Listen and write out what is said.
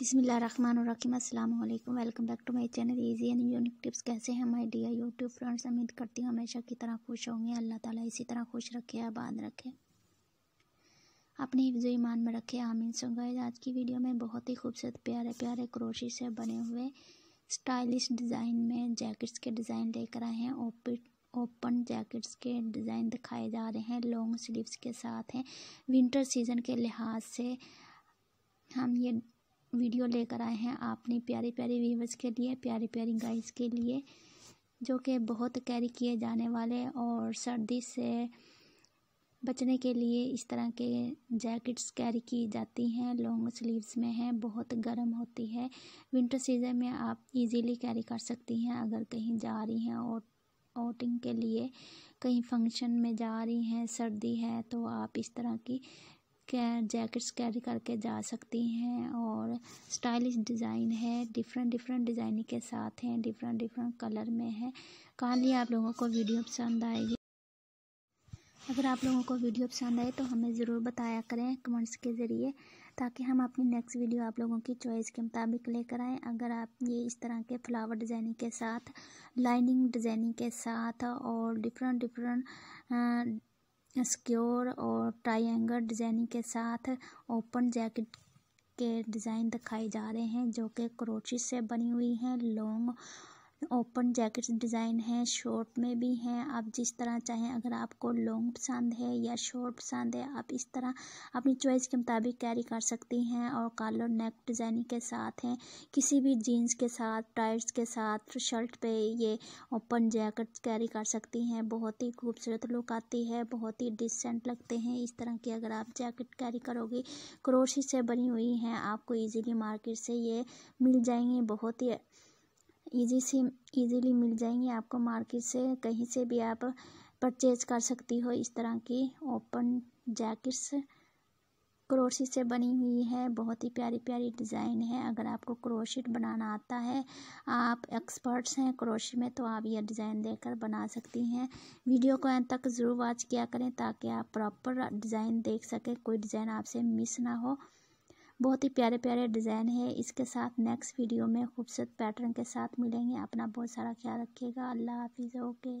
बिसमीम अल्लाम welcome back to my channel easy and unique tips कैसे हैं माय डियर यूट्यूब फ्रेंड्स उम्मीद करती हूँ हमेशा की तरह खुश होंगे अल्लाह ताला इसी तरह खुश रखे आबाद रखे अपने हिफ्ज़ ईमान में रखे आमीन सो गए आज की वीडियो में बहुत ही खूबसूरत प्यारे प्यारे क्रोशी से बने हुए स्टाइलिश डिज़ाइन में जैकेट्स के डिज़ाइन लेकर आए हैं ओपिट ओपन जैकेट्स के डिज़ाइन दिखाए जा रहे हैं लॉन्ग स्लीव्स के साथ हैं विंटर सीज़न के लिहाज से हम ये वीडियो लेकर आए हैं आपने प्यारे प्यारे व्यूवर्स के लिए प्यारे प्यारी गाइस के लिए जो कि बहुत कैरी किए जाने वाले और सर्दी से बचने के लिए इस तरह के जैकेट्स कैरी की जाती हैं लॉन्ग स्लीव्स में हैं बहुत गर्म होती है विंटर सीज़न में आप इजीली कैरी कर सकती हैं अगर कहीं जा रही हैं और आउटिंग के लिए कहीं फंक्शन में जा रही हैं सर्दी है तो आप इस तरह की जैकेट्स कैरी करके जा सकती हैं और स्टाइलिश डिज़ाइन है डिफरेंट डिफरेंट डिज़ाइन के साथ हैं डिफरेंट डिफरेंट कलर में है कहानी आप लोगों को वीडियो पसंद आएगी अगर आप लोगों को वीडियो पसंद आए तो हमें ज़रूर बताया करें कमेंट्स के ज़रिए ताकि हम अपनी नेक्स्ट वीडियो आप लोगों की चॉइस के मुताबिक लेकर आएँ अगर आप ये इस तरह के फ्लावर डिज़ाइनिंग के साथ लाइनिंग डिज़ाइनिंग के साथ और डिफरेंट डिफरेंट स्क्योर और ट्रायंगल डिजाइनिंग के साथ ओपन जैकेट के डिजाइन दिखाए जा रहे हैं जो कि क्रोची से बनी हुई है लॉन्ग ओपन जैकेट डिज़ाइन है शॉर्ट में भी हैं आप जिस तरह चाहें अगर आपको लॉन्ग पसंद है या शॉर्ट पसंद है आप इस तरह अपनी चॉइस के मुताबिक कैरी कर सकती हैं और कॉलर नेक डिज़ाइनिंग के साथ हैं किसी भी जीन्स के साथ टाइट्स के साथ शर्ट पे ये ओपन जैकेट कैरी कर सकती हैं बहुत ही खूबसूरत लुक आती है बहुत ही डिसेंट लगते हैं इस तरह की अगर आप जैकेट कैरी करोगे क्रोशी से बनी हुई हैं आपको ईजिली मार्केट से ये मिल जाएंगी बहुत ही इजी से इजीली मिल जाएंगी आपको मार्केट से कहीं से भी आप परचेज कर सकती हो इस तरह की ओपन जैकेट्स क्रोशी से बनी हुई है बहुत ही प्यारी प्यारी डिज़ाइन है अगर आपको क्रोशिट बनाना आता है आप एक्सपर्ट्स हैं क्रोशी में तो आप यह डिज़ाइन देकर बना सकती हैं वीडियो को अंत तक ज़रूर वॉच किया करें ताकि आप प्रॉपर डिज़ाइन देख सकें कोई डिज़ाइन आपसे मिस ना हो बहुत ही प्यारे प्यारे डिज़ाइन है इसके साथ नेक्स्ट वीडियो में खूबसूरत पैटर्न के साथ मिलेंगे अपना बहुत सारा ख्याल रखिएगा अल्लाह हाफिज़ ओके